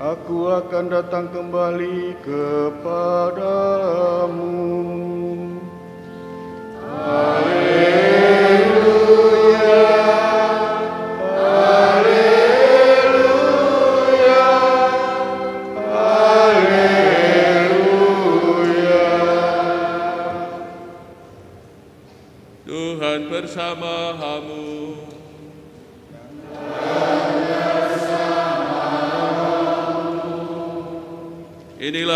aku akan datang kembali kepadamu. Tuhan bersama hamu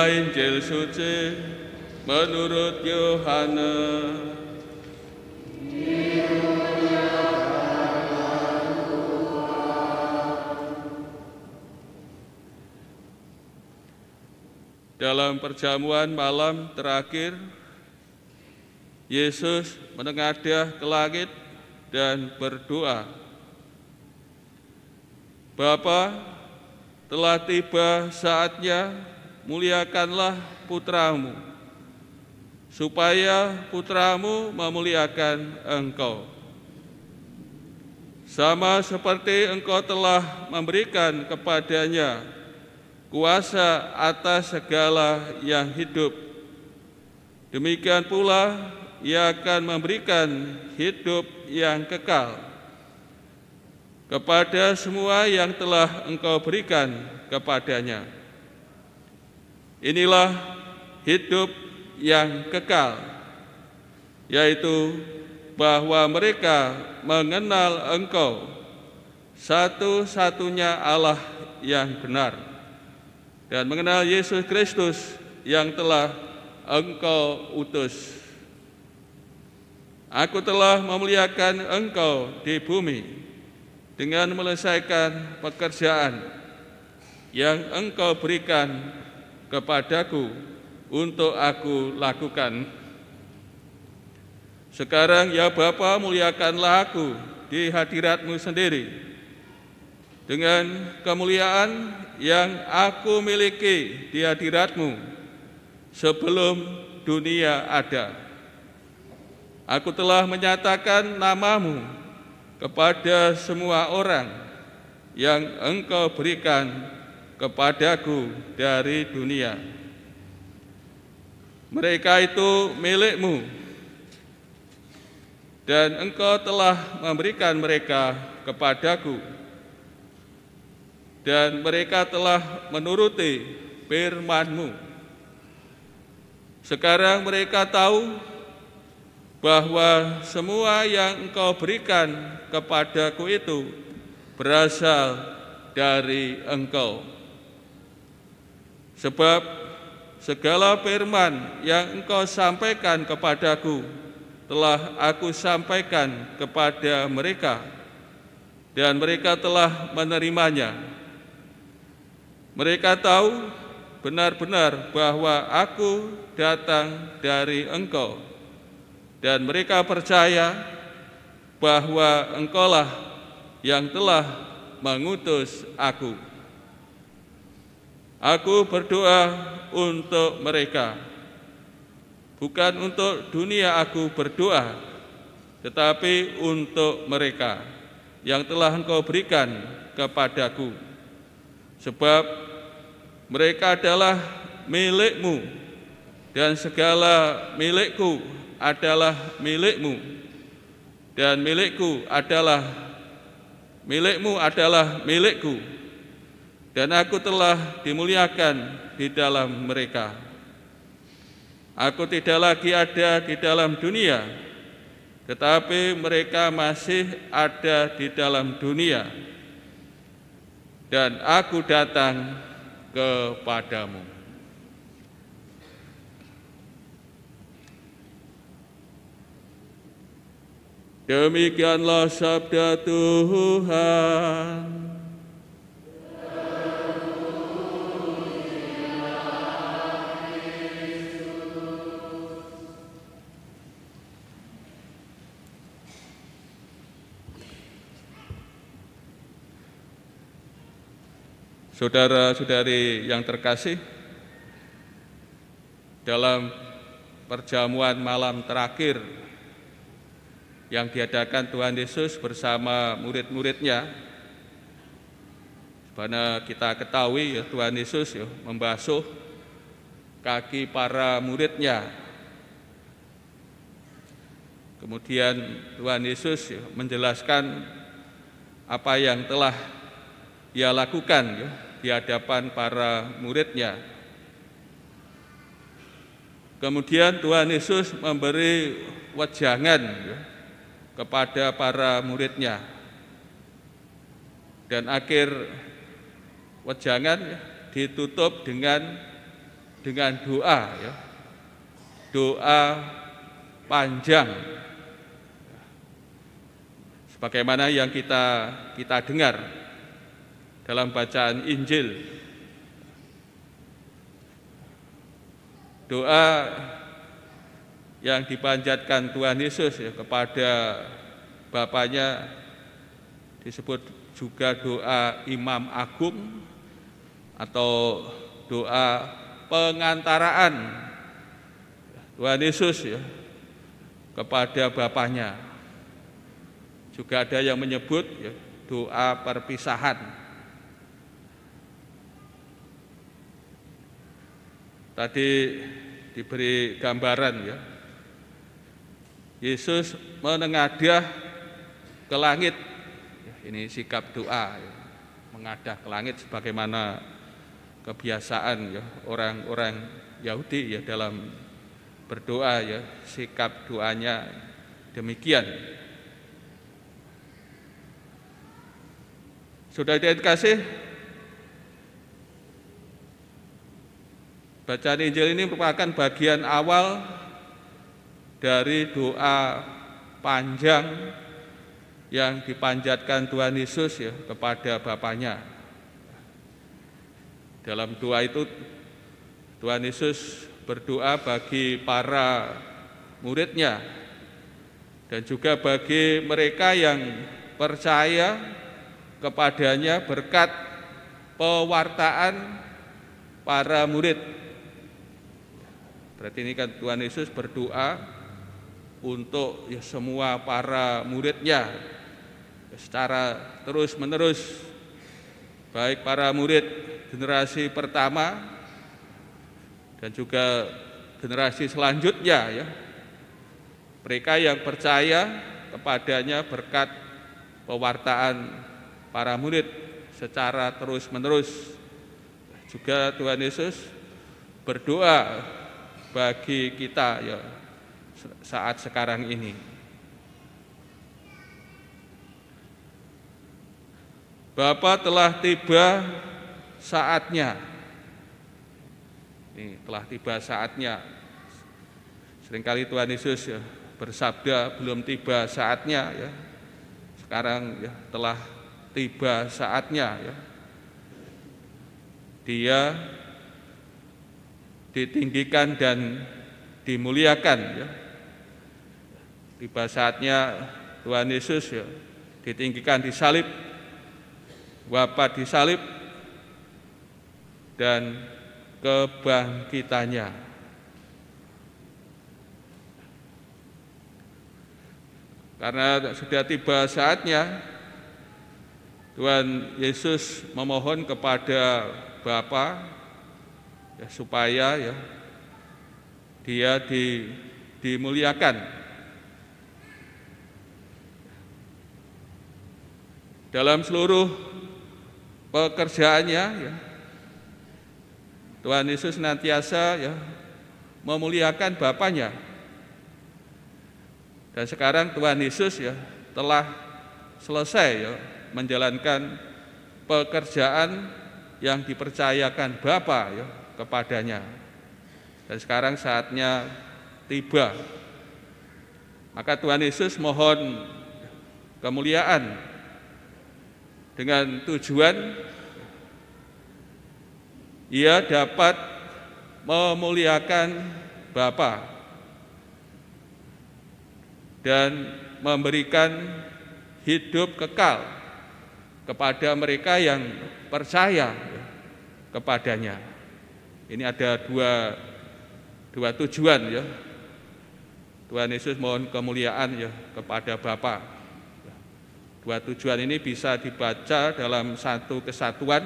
Injil Suci menurut Yohanes. Dalam perjamuan malam terakhir, Yesus menengadah ke langit dan berdoa. Bapa, telah tiba saatnya muliakanlah putramu, supaya putramu memuliakan engkau. Sama seperti engkau telah memberikan kepadanya kuasa atas segala yang hidup, demikian pula ia akan memberikan hidup yang kekal kepada semua yang telah engkau berikan kepadanya Inilah hidup yang kekal, yaitu bahwa mereka mengenal Engkau, satu-satunya Allah yang benar, dan mengenal Yesus Kristus yang telah Engkau utus. Aku telah memuliakan Engkau di bumi dengan melesaikan pekerjaan yang Engkau berikan kepadaku untuk aku lakukan. Sekarang ya Bapa muliakanlah aku di hadiratmu sendiri dengan kemuliaan yang aku miliki di hadiratmu sebelum dunia ada. Aku telah menyatakan namamu kepada semua orang yang engkau berikan kepadaku dari dunia. Mereka itu milikmu, dan engkau telah memberikan mereka kepadaku, dan mereka telah menuruti firmanmu. Sekarang mereka tahu bahwa semua yang engkau berikan kepadaku itu berasal dari engkau. Sebab segala firman yang engkau sampaikan kepadaku telah aku sampaikan kepada mereka dan mereka telah menerimanya. Mereka tahu benar-benar bahwa aku datang dari engkau dan mereka percaya bahwa engkaulah yang telah mengutus aku. Aku berdoa untuk mereka. Bukan untuk dunia aku berdoa, tetapi untuk mereka yang telah Engkau berikan kepadaku. Sebab mereka adalah milikmu dan segala milikku adalah milikmu dan milikku adalah milikmu adalah milikku dan aku telah dimuliakan di dalam mereka. Aku tidak lagi ada di dalam dunia, tetapi mereka masih ada di dalam dunia, dan aku datang kepadamu. Demikianlah sabda Tuhan. Saudara-saudari yang terkasih, dalam perjamuan malam terakhir yang diadakan Tuhan Yesus bersama murid-muridnya, karena kita ketahui ya Tuhan Yesus ya, membasuh kaki para muridnya. Kemudian Tuhan Yesus ya, menjelaskan apa yang telah ia lakukan ya, di hadapan para muridnya. Kemudian Tuhan Yesus memberi wejangan ya, kepada para muridnya. Dan akhir wejangan ya, ditutup dengan dengan doa ya. Doa panjang. Sebagaimana yang kita kita dengar dalam bacaan Injil. Doa yang dipanjatkan Tuhan Yesus ya, kepada Bapaknya disebut juga doa Imam Agung atau doa pengantaraan Tuhan Yesus ya, kepada Bapaknya. Juga ada yang menyebut ya, doa perpisahan. tadi diberi gambaran ya. Yesus menengadah ke langit. Ya, ini sikap doa ya. mengadah ke langit sebagaimana kebiasaan ya orang-orang Yahudi ya dalam berdoa ya sikap doanya demikian. Sudah dikasih Bacaan Injil ini merupakan bagian awal dari doa panjang yang dipanjatkan Tuhan Yesus ya kepada Bapaknya. Dalam doa itu Tuhan Yesus berdoa bagi para muridnya dan juga bagi mereka yang percaya kepadanya berkat pewartaan para murid Berarti ini kan Tuhan Yesus berdoa untuk ya semua para muridnya ya secara terus-menerus baik para murid generasi pertama dan juga generasi selanjutnya ya mereka yang percaya kepadanya berkat pewartaan para murid secara terus-menerus juga Tuhan Yesus berdoa bagi kita ya saat sekarang ini. Bapak telah tiba saatnya. Ini telah tiba saatnya. Seringkali Tuhan Yesus ya, bersabda belum tiba saatnya ya. Sekarang ya telah tiba saatnya ya. Dia ditinggikan dan dimuliakan. Ya. Tiba saatnya Tuhan Yesus ya, ditinggikan di salib, Bapa di salib, dan kebangkitannya. Karena sudah tiba saatnya Tuhan Yesus memohon kepada Bapa ya, supaya ya dia di, dimuliakan dalam seluruh pekerjaannya ya, Tuhan Yesus nantiasa ya memuliakan Bapaknya dan sekarang Tuhan Yesus ya telah selesai ya menjalankan pekerjaan yang dipercayakan bapak ya kepadanya. Dan sekarang saatnya tiba. Maka Tuhan Yesus mohon kemuliaan dengan tujuan ia dapat memuliakan Bapa dan memberikan hidup kekal kepada mereka yang percaya kepadanya. Ini ada dua dua tujuan ya. Tuhan Yesus mohon kemuliaan ya kepada Bapa. Dua tujuan ini bisa dibaca dalam satu kesatuan.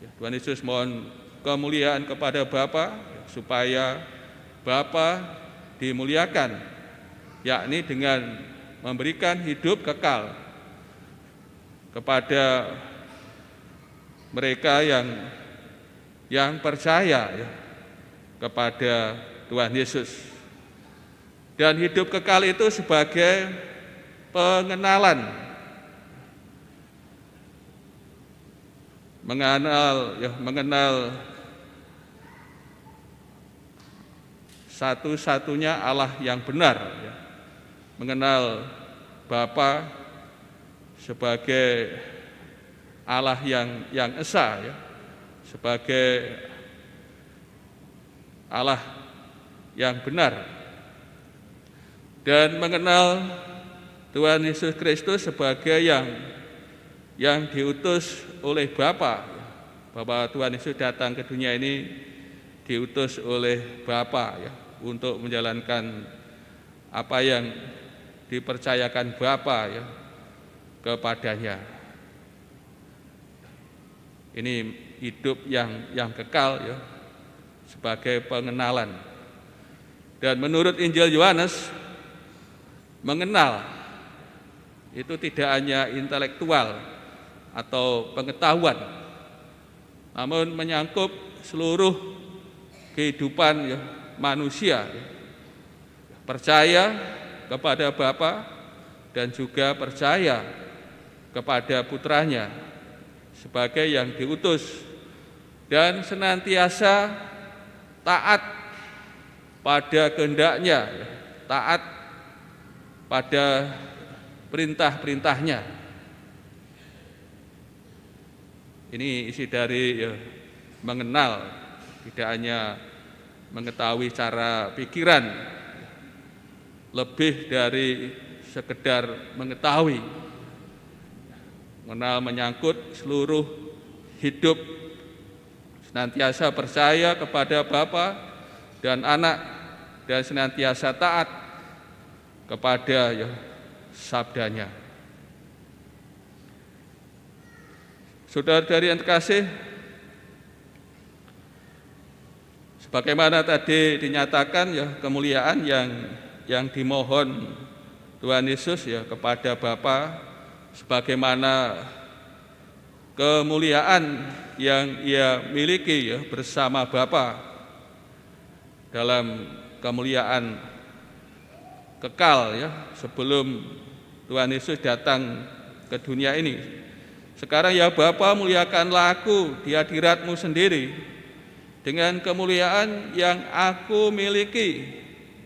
Ya, Tuhan Yesus mohon kemuliaan kepada Bapa ya, supaya Bapa dimuliakan, yakni dengan memberikan hidup kekal kepada mereka yang yang percaya ya, kepada Tuhan Yesus. Dan hidup kekal itu sebagai pengenalan mengenal ya mengenal satu-satunya Allah yang benar ya. mengenal Bapa sebagai Allah yang yang esa ya sebagai Allah yang benar dan mengenal Tuhan Yesus Kristus sebagai yang yang diutus oleh Bapa. Bahwa Tuhan Yesus datang ke dunia ini diutus oleh Bapa ya untuk menjalankan apa yang dipercayakan Bapa ya kepadanya. Ini hidup yang yang kekal ya sebagai pengenalan. Dan menurut Injil Yohanes mengenal itu tidak hanya intelektual atau pengetahuan namun menyangkup seluruh kehidupan ya, manusia ya. percaya kepada Bapa dan juga percaya kepada putranya sebagai yang diutus dan senantiasa taat pada kehendaknya, taat pada perintah-perintahnya. Ini isi dari ya, mengenal, tidak hanya mengetahui cara pikiran, lebih dari sekedar mengetahui, mengenal menyangkut seluruh hidup senantiasa percaya kepada Bapa dan Anak dan senantiasa taat kepada ya, sabdanya. saudara dari yang terkasih, sebagaimana tadi dinyatakan ya kemuliaan yang yang dimohon Tuhan Yesus ya kepada Bapa sebagaimana kemuliaan yang ia miliki ya bersama Bapa dalam kemuliaan kekal ya sebelum Tuhan Yesus datang ke dunia ini. Sekarang ya Bapa muliakanlah aku di hadiratmu sendiri dengan kemuliaan yang aku miliki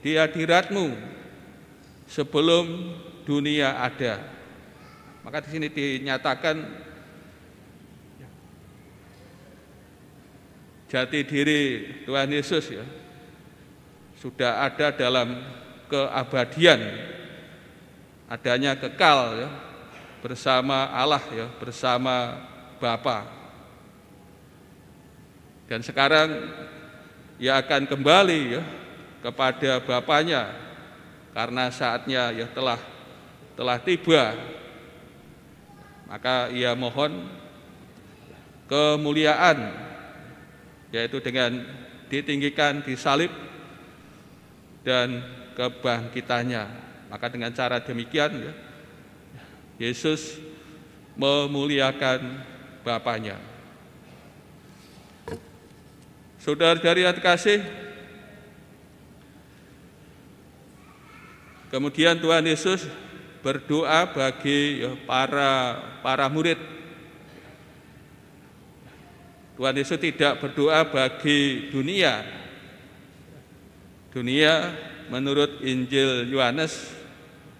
di hadiratmu sebelum dunia ada. Maka di sini dinyatakan jati diri Tuhan Yesus ya sudah ada dalam keabadian adanya kekal ya bersama Allah ya bersama Bapa dan sekarang ia akan kembali ya kepada Bapaknya karena saatnya ya telah telah tiba maka ia mohon kemuliaan yaitu dengan ditinggikan di salib dan kebangkitannya. Maka dengan cara demikian ya, Yesus memuliakan Bapaknya. saudara dari yang kasih, kemudian Tuhan Yesus berdoa bagi ya, para para murid Tuhan Yesus tidak berdoa bagi dunia. Dunia menurut Injil Yohanes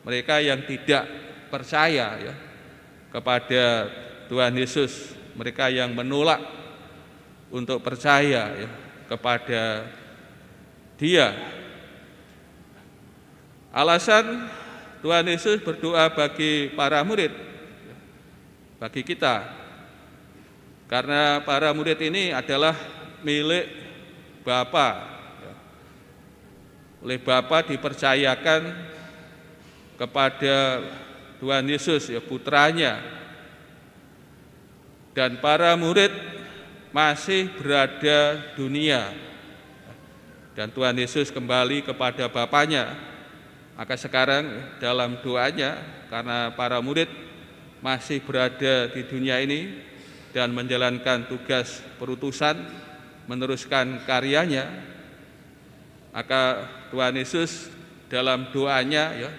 mereka yang tidak percaya ya kepada Tuhan Yesus, mereka yang menolak untuk percaya ya kepada Dia. Alasan Tuhan Yesus berdoa bagi para murid ya, bagi kita karena para murid ini adalah milik Bapa. Oleh Bapa dipercayakan kepada Tuhan Yesus ya putranya. Dan para murid masih berada dunia. Dan Tuhan Yesus kembali kepada Bapaknya. Maka sekarang ya, dalam doanya karena para murid masih berada di dunia ini, dan menjalankan tugas perutusan, meneruskan karyanya, maka Tuhan Yesus dalam doanya ya,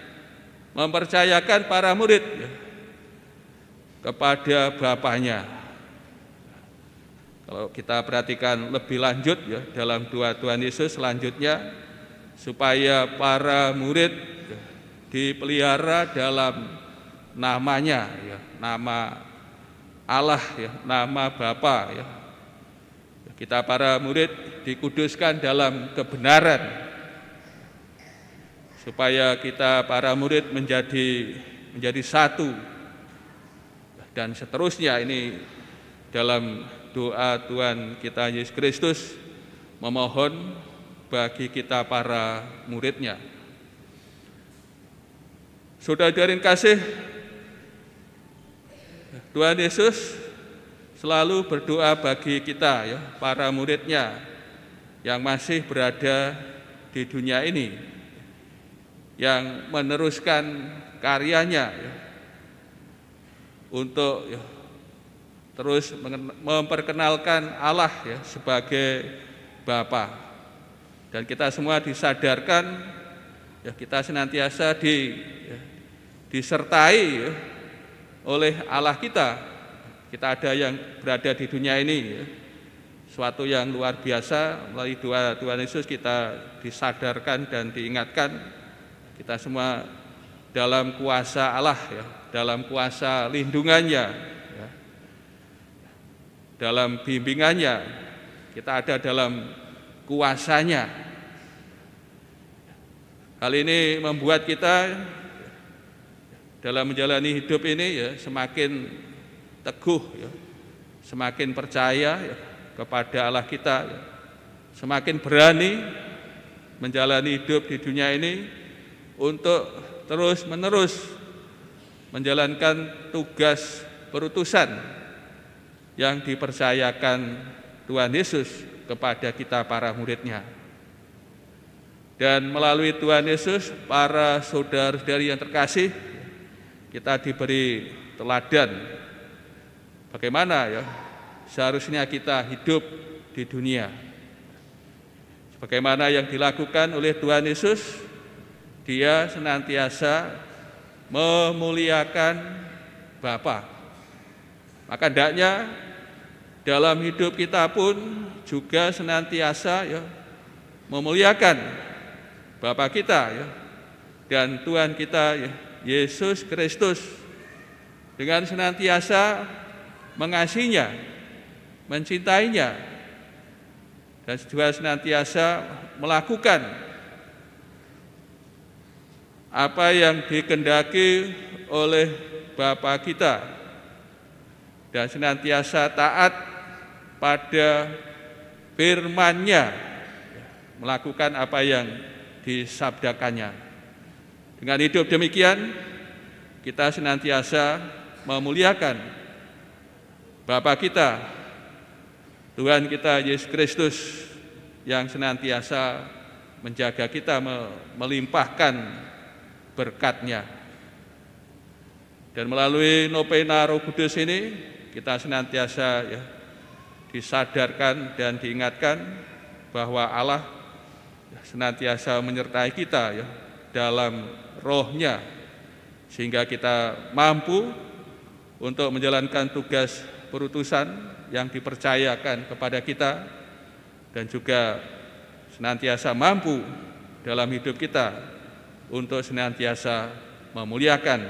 mempercayakan para murid ya, kepada Bapaknya. Kalau kita perhatikan lebih lanjut ya dalam doa Tuhan Yesus selanjutnya supaya para murid ya, dipelihara dalam namanya ya, nama Allah ya, nama Bapa ya. Kita para murid dikuduskan dalam kebenaran supaya kita para murid menjadi menjadi satu dan seterusnya ini dalam doa Tuhan kita Yesus Kristus memohon bagi kita para muridnya. saudara saudari kasih, Tuhan Yesus selalu berdoa bagi kita, ya, para muridnya yang masih berada di dunia ini, yang meneruskan karyanya ya, untuk ya, terus memperkenalkan Allah ya, sebagai Bapa. Dan kita semua disadarkan, ya, kita senantiasa di, ya, disertai ya, oleh Allah kita. Kita ada yang berada di dunia ini, ya. suatu yang luar biasa. Melalui doa Tuhan Yesus kita disadarkan dan diingatkan kita semua dalam kuasa Allah, ya, dalam kuasa lindungannya, ya. dalam bimbingannya. Kita ada dalam kuasanya. Hal ini membuat kita dalam menjalani hidup ini ya semakin teguh ya, semakin percaya ya, kepada Allah kita ya, semakin berani menjalani hidup di dunia ini untuk terus-menerus menjalankan tugas perutusan yang dipercayakan Tuhan Yesus kepada kita para muridnya. Dan melalui Tuhan Yesus, para saudara-saudari yang terkasih, kita diberi teladan bagaimana ya seharusnya kita hidup di dunia. bagaimana yang dilakukan oleh Tuhan Yesus, dia senantiasa memuliakan Bapa. Maka hendaknya dalam hidup kita pun juga senantiasa ya memuliakan Bapa kita ya dan Tuhan kita ya Yesus Kristus dengan senantiasa mengasihinya, mencintainya, dan juga senantiasa melakukan apa yang dikendaki oleh Bapa kita dan senantiasa taat pada firman-Nya melakukan apa yang disabdakannya. Dengan hidup demikian, kita senantiasa memuliakan Bapa kita, Tuhan kita Yesus Kristus yang senantiasa menjaga kita melimpahkan berkatnya. Dan melalui Nopena Roh Kudus ini, kita senantiasa ya, disadarkan dan diingatkan bahwa Allah ya, senantiasa menyertai kita ya, dalam rohnya sehingga kita mampu untuk menjalankan tugas perutusan yang dipercayakan kepada kita dan juga senantiasa mampu dalam hidup kita untuk senantiasa memuliakan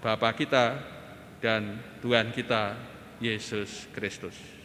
Bapa kita dan Tuhan kita Yesus Kristus.